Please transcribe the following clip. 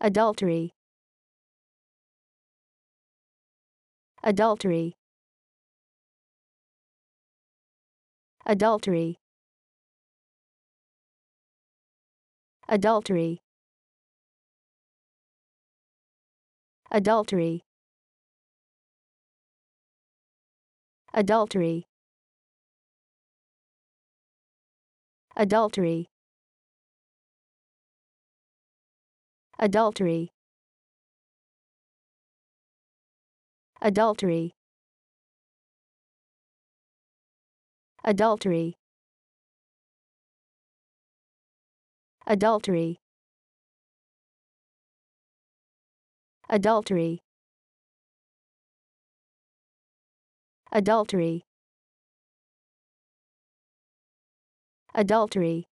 Adultery. Adultery. Adultery. Adultery. Adultery. Adultery. Adultery. adultery adultery adultery adultery adultery adultery adultery